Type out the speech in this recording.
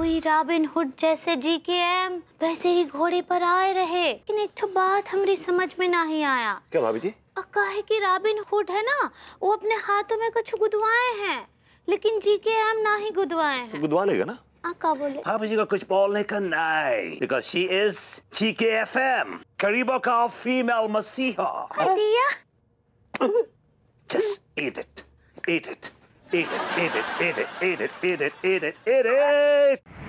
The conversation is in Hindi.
हुई रॉबिन हुड जैसे जी के एम वैसे ही घोड़े पर आए रहे लेकिन एक तो बात हमारी समझ में नहीं आया क्या भाभी जी कहे कि रॉबिन हुड है ना वो अपने हाथों में कुछ गुदवाए हैं लेकिन जी के एम ना ही गुदवाए हैं तो गुदवा लेगा ना आका बोले भाभी जी का कुछ बोलने का नहीं बिकॉज शी इज जी के एफ एम करीबा का फीमेल मसीहा just eat it eat it Eat it, eat it, eat it, eat it, eat it, eat it, eat it.